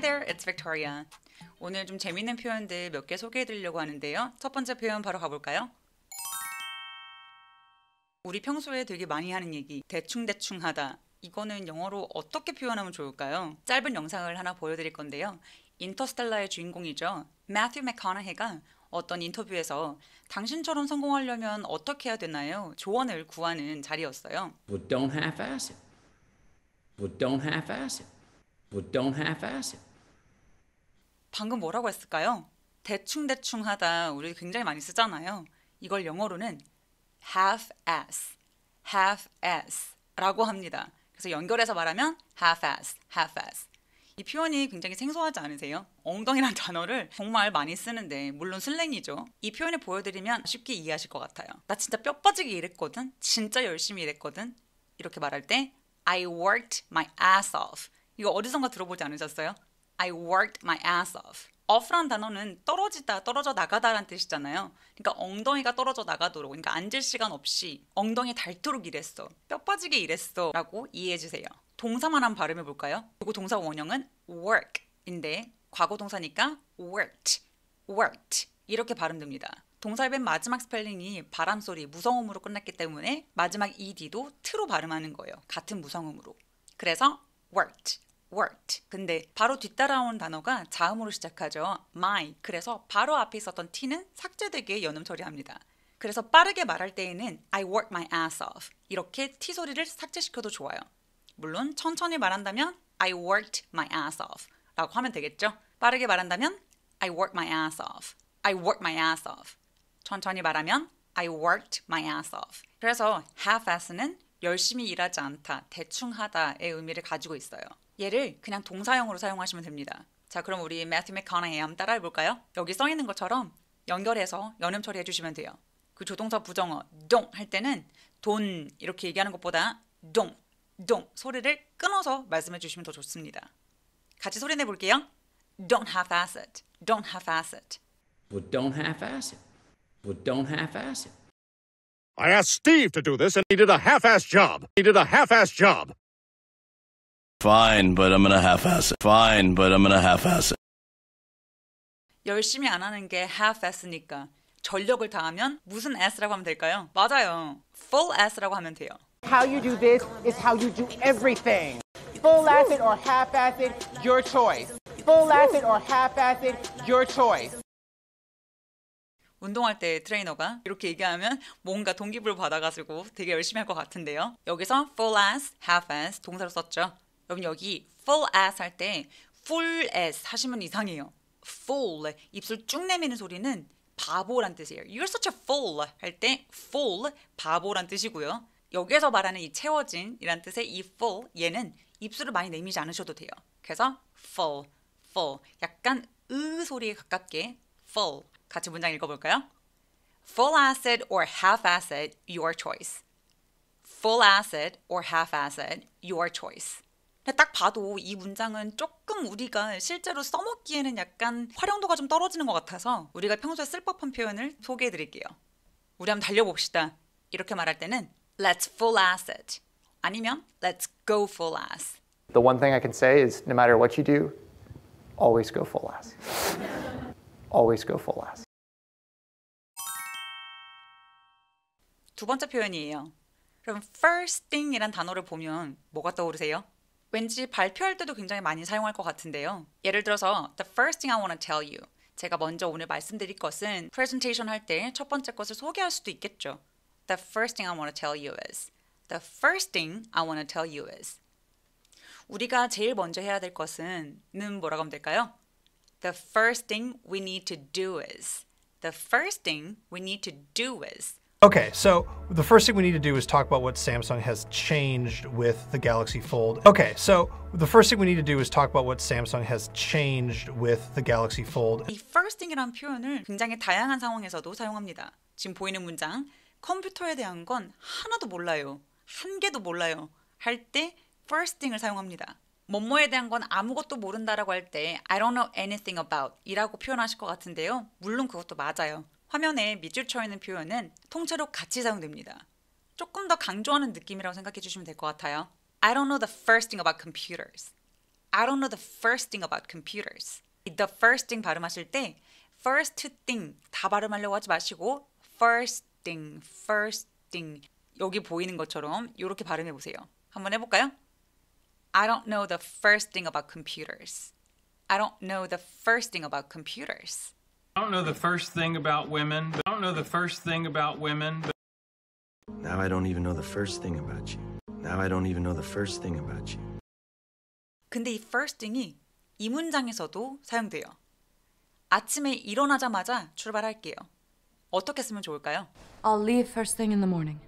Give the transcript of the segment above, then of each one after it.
there, it's Victoria. 오늘 좀 재밌는 표현들 몇 개 소개해 드리려고 하는데요. 첫 번째 표현 바로 가볼까요? 우리 평소에 되게 많이 하는 얘기, 대충대충 하다. 이거는 영어로 어떻게 표현하면 좋을까요? 짧은 영상을 하나 보여드릴 건데요. 인터스텔라의 주인공이죠. 매튜 맥커나헤가 어떤 인터뷰에서 당신처럼 성공하려면 어떻게 해야 되나요? 조언을 구하는 자리였어요. Well, don't half-ass it. w e l don't half-ass it. w e l don't half-ass it. 방금 뭐라고 했을까요? 대충대충 하다 우리 굉장히 많이 쓰잖아요. 이걸 영어로는 h a l f a s h a l f a s 라고 합니다. 그래서 연결해서 말하면 h a l f a s half-ass. 이 표현이 굉장히 생소하지 않으세요? 엉덩이란 단어를 정말 많이 쓰는데 물론 슬랭이죠. 이 표현을 보여드리면 쉽게 이해하실 것 같아요. 나 진짜 뼈 빠지게 일했거든. 진짜 열심히 일했거든. 이렇게 말할 때 I worked my ass off. 이거 어디선가 들어보지 않으셨어요? I worked my ass off. off란 단어는 떨어지다, 떨어져 나가다란 뜻이잖아요. 그러니까 엉덩이가 떨어져 나가도록, 그러니까 앉을 시간 없이 엉덩이 닳도록 일했어. 뼈 빠지게 일했어. 라고 이해해주세요. 동사만 한 발음해 볼까요? 그리고 동사 원형은 work인데 과거 동사니까 worked, worked 이렇게 발음됩니다. 동사의 맨 마지막 스펠링이 바람소리, 무성음으로 끝났기 때문에 마지막 ed도 트로 발음하는 거예요. 같은 무성음으로. 그래서 worked, worked. 근데 바로 뒤따라온 단어가 자음으로 시작하죠. my. 그래서 바로 앞에 있었던 t는 삭제되게 연음 처리합니다. 그래서 빠르게 말할 때에는 I work my ass off. 이렇게 t 소리를 삭제시켜도 좋아요. 물론 천천히 말한다면 I worked my ass off 라고 하면 되겠죠. 빠르게 말한다면 I w o r k my ass off. I w o r k my ass off. 천천히 말하면 I worked my ass off. 그래서 half-ass는 열심히 일하지 않다, 대충 하다의 의미를 가지고 있어요. 얘를 그냥 동사형으로 사용하시면 됩니다. 자, 그럼 우리 매튜 맥커나이 한번 따라해 볼까요? 여기 써 있는 것처럼 연결해서 연음 처리해 주시면 돼요. 그 조동사 부정어 동할 때는 돈 이렇게 얘기하는 것보다 동, 동 소리를 끊어서 말씀해 주시면 더 좋습니다. 같이 소리 내 볼게요. Don't have a s s e Don't have asset. We don't have asset. We don't have a s s e I asked Steve to do this and he did a half-ass job. He did a half-ass job. Fine, but I'm gonna half-ass it. Fine, but I'm gonna half-ass it. 열심히 안 하는 게 half-ass니까 전력을 다하면 무슨 ass라고 하면 될까요? 맞아요. full ass라고 하면 돼요. How you do this is how you do everything. Full ass it or half ass it, your choice. Full ass it or half ass it, your choice. 운동할 때 트레이너가 이렇게 얘기하면 뭔가 동기부여 받아가지고 되게 열심히 할 것 같은데요. 여기서 full ass, half ass 동사로 썼죠. 여러분 여기 full as s 할때 full as s 하시면 이상해요. full 입술 쭉 내미는 소리는 바보란 뜻이에요. You're such a fool 할 때 f u l l 바보란 뜻이고요. 여기에서 말하는 이 채워진이란 뜻의 이 full 얘는 입술을 많이 내미지 않으셔도 돼요. 그래서 full, full 약간 으 소리에 가깝게 full 같이 문장 읽어볼까요? Full acid or half acid, your choice. Full acid or half acid, your choice. 딱 봐도 이 문장은 조금 우리가 실제로 써먹기에는 약간 활용도가 좀 떨어지는 것 같아서 우리가 평소에 쓸 법한 표현을 소개해 드릴게요. 우리 한번 달려봅시다. 이렇게 말할 때는 let's full ass it 아니면 let's go full ass. The one thing I can say is no matter what you do, always go full ass. always go full ass. 두 번째 표현이에요. 그럼 first thing이란 단어를 보면 뭐가 떠오르세요? 왠지 발표할 때도 굉장히 많이 사용할 것 같은데요. 예를 들어서 The first thing I want to tell you. 제가 먼저 오늘 말씀드릴 것은 프레젠테이션 할 때 첫 번째 것을 소개할 수도 있겠죠. The first thing I want to tell you is The first thing I want to tell you is 우리가 제일 먼저 해야 될 것은 는 뭐라고 하면 될까요? The first thing we need to do is The first thing we need to do is Okay, so the first thing we need to do is talk about what Samsung has changed with the Galaxy Fold. Okay, so the first thing we need to do is talk about what Samsung has changed with the Galaxy Fold. 이 f i r s t 이라 표현을 굉장히 다양한 상황에서도 사용합니다. 지금 보이는 문장, 컴퓨터에 대한 건 하나도 몰라요. 한 개도 몰라요. 할 때 first을 사용합니다. 뭐뭐에 대한 건 아무것도 모른다라고 할 때 I don't know anything about 이라고 표현하실 것 같은데요. 물론 그것도 맞아요. 화면에 밑줄 쳐 있는 표현은 통째로 같이 사용됩니다. 조금 더 강조하는 느낌이라고 생각해 주시면 될 것 같아요. I don't know the first thing about computers. I don't know the first thing about computers. The first thing 발음하실 때 first thing 다 발음하려고 하지 마시고 first thing, first thing 여기 보이는 것처럼 이렇게 발음해 보세요. 한번 해볼까요? I don't know the first thing about computers. I don't know the first thing about computers. I don't know the first thing about women. I don't know the first thing about women. Now I don't even know the first thing about you. Now I don't even know the first thing about you. 근데 이 first thing이 이 문장에서도 사용돼요. 아침에 일어나자마자 출발할게요. 어떻게 쓰면 좋을까요? I'll leave first thing in the morning.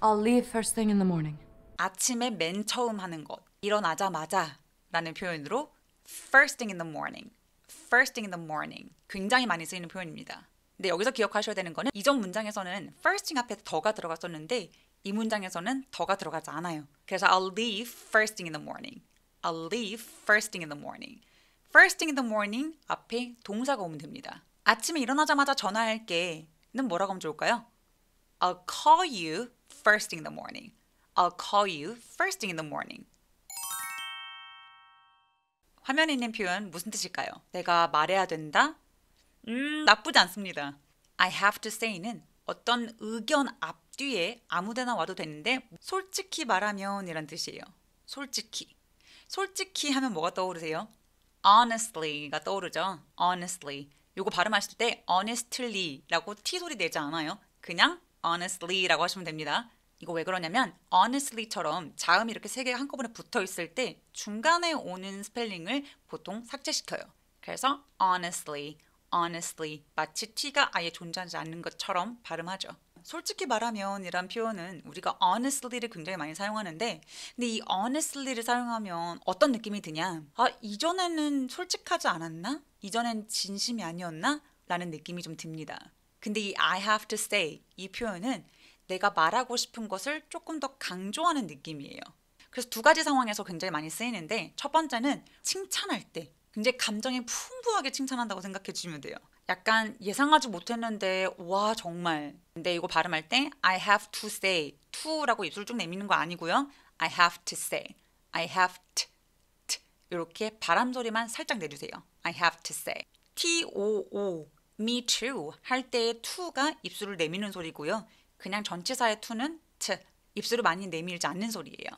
I'll leave first thing in the morning. 아침에 맨 처음 하는 것, 일어나자마자라는 표현으로 first thing in the morning first thing in the morning. 굉장히 많이 쓰이는 표현입니다. 근데 여기서 기억하셔야 되는 거는 이전 문장에서는 first thing 앞에 더가 들어갔었는데 이 문장에서는 더가 들어가지 않아요. 그래서 I'll leave first thing in the morning. I'll leave first thing in the morning. first thing in the morning 앞에 동사가 오면 됩니다. 아침에 일어나자마자 전화할게는 뭐라고 하면 좋을까요? I'll call you first thing in the morning. I'll call you first thing in the morning. 화면에 있는 표현 무슨 뜻일까요? 내가 말해야 된다? 음, 나쁘지 않습니다. I have to say는 어떤 의견 앞뒤에 아무데나 와도 되는데 솔직히 말하면 이란 뜻이에요. 솔직히. 솔직히 하면 뭐가 떠오르세요? honestly가 떠오르죠. honestly. 요거 발음하실 때 honestly라고 t 소리 내지 않아요. 그냥 honestly라고 하시면 됩니다. 이거 왜 그러냐면 honestly처럼 자음이 이렇게 세 개가 한꺼번에 붙어 있을 때 중간에 오는 스펠링을 보통 삭제시켜요. 그래서 honestly, honestly 마치 t가 아예 존재하지 않는 것처럼 발음하죠. 솔직히 말하면 이런 표현은 우리가 honestly를 굉장히 많이 사용하는데 근데 이 honestly를 사용하면 어떤 느낌이 드냐 아 이전에는 솔직하지 않았나? 이전엔 진심이 아니었나? 라는 느낌이 좀 듭니다 근데 이 I have to say 이 표현은 내가 말하고 싶은 것을 조금 더 강조하는 느낌이에요. 그래서 두 가지 상황에서 굉장히 많이 쓰이는데 첫 번째는 칭찬할 때 굉장히 감정이 풍부하게 칭찬한다고 생각해 주시면 돼요. 약간 예상하지 못했는데 와 정말 근데 이거 발음할 때 I have to say to라고 입술 쭉 내미는 거 아니고요. I have to say I have to, to 이렇게 바람 소리만 살짝 내주세요. I have to say T O O me too 할 때의 to가 입술을 내미는 소리고요. 그냥 전치사의 투는트 입술을 많이 내밀지 않는 소리예요.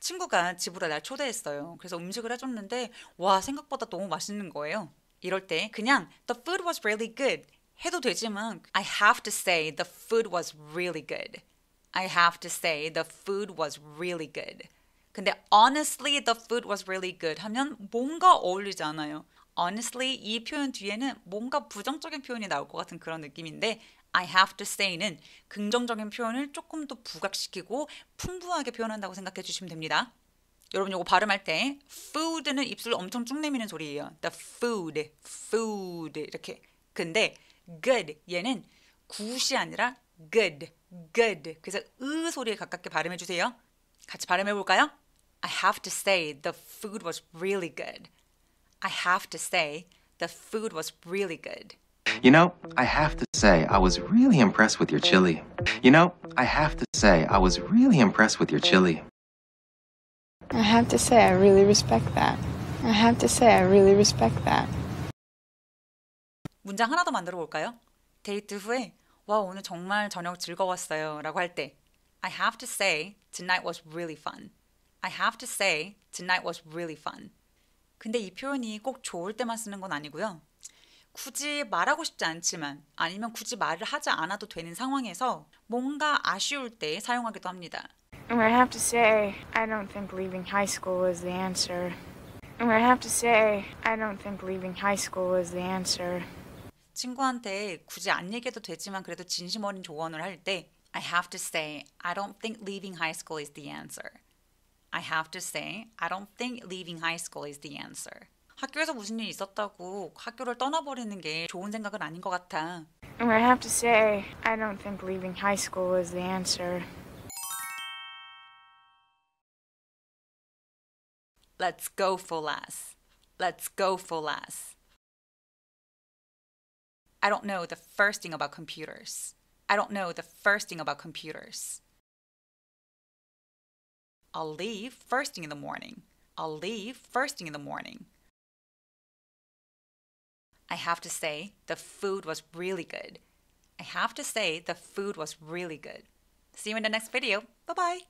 친구가 집으로 날 초대했어요. 그래서 음식을 해줬는데 와 생각보다 너무 맛있는 거예요. 이럴 때 그냥 the food was really good 해도 되지만 I have to say the food was really good. I have to say the food was really good. 근데 honestly the food was really good 하면 뭔가 어울리지 않아요. honestly 이 표현 뒤에는 뭔가 부정적인 표현이 나올 것 같은 그런 느낌인데 I have to say는 긍정적인 표현을 조금 더 부각시키고 풍부하게 표현한다고 생각해 주시면 됩니다. 여러분 이거 발음할 때 food는 입술 엄청 쭉 내미는 소리예요. The food, food 이렇게. 근데 good 얘는 굿이 아니라 good, good. 그래서 으 소리에 가깝게 발음해 주세요. 같이 발음해 볼까요? I have to say the food was really good. I have to say the food was really good. You know, I have to say, I was really impressed with your chili. You know, I have to say, I was really impressed with your chili. I have to say, I really respect that. I have to say, I really respect that. 문장 하나 더 만들어 볼까요? 데이트 후에 와 오늘 정말 저녁 즐거웠어요라고 할때 I have to say tonight was really fun. I have to say tonight was really fun. 근데 이 표현이 꼭 좋을 때만 쓰는 건 아니고요. 굳이 말하고 싶지 않지만 아니면 굳이 말을 하지 않아도 되는 상황에서 뭔가 아쉬울 때 사용하기도 합니다. I have to say, I don't think leaving high school is the answer. I have to say, I don't think leaving high school is the answer. 친구한테 굳이 안 얘기해도 되지만 그래도 진심 어린 조언을 할 때 I have to say, I don't think leaving high school is the answer. I have to say, I don't think leaving high school is the answer. 학교에서 무슨 있었다고 학교를 떠나버리는 게 좋은 생각은 아닌 것 같아. I have to say, I don't think leaving high school is the answer. Let's go for less. Let's go for less. I don't know the first thing about computers. I don't know the first thing about computers. I'll leave first thing in the morning. I'll leave first thing in the morning. I have to say, the food was really good. I have to say, the food was really good. See you in the next video. Bye bye.